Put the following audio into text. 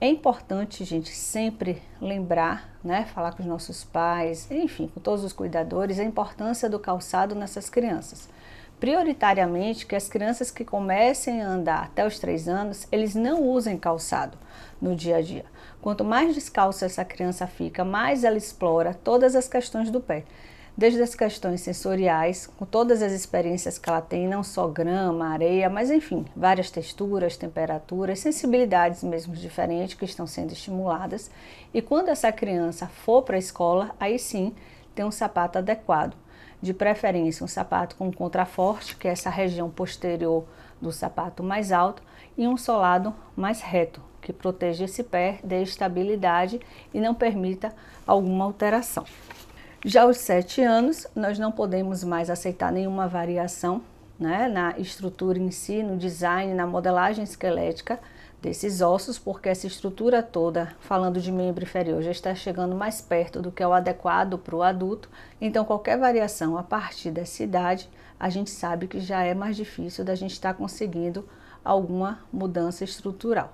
É importante, gente, sempre lembrar, né, falar com os nossos pais, enfim, com todos os cuidadores, a importância do calçado nessas crianças. Prioritariamente, que as crianças que comecem a andar até os 3 anos, eles não usem calçado no dia a dia. Quanto mais descalça essa criança fica, mais ela explora todas as questões do pé desde as questões sensoriais, com todas as experiências que ela tem, não só grama, areia, mas enfim, várias texturas, temperaturas, sensibilidades mesmo diferentes que estão sendo estimuladas. E quando essa criança for para a escola, aí sim tem um sapato adequado. De preferência, um sapato com contraforte, que é essa região posterior do sapato mais alto, e um solado mais reto, que proteja esse pé, dê estabilidade e não permita alguma alteração. Já aos sete anos, nós não podemos mais aceitar nenhuma variação né, na estrutura em si, no design, na modelagem esquelética desses ossos, porque essa estrutura toda, falando de membro inferior, já está chegando mais perto do que é o adequado para o adulto. Então, qualquer variação a partir dessa idade, a gente sabe que já é mais difícil da gente estar tá conseguindo alguma mudança estrutural.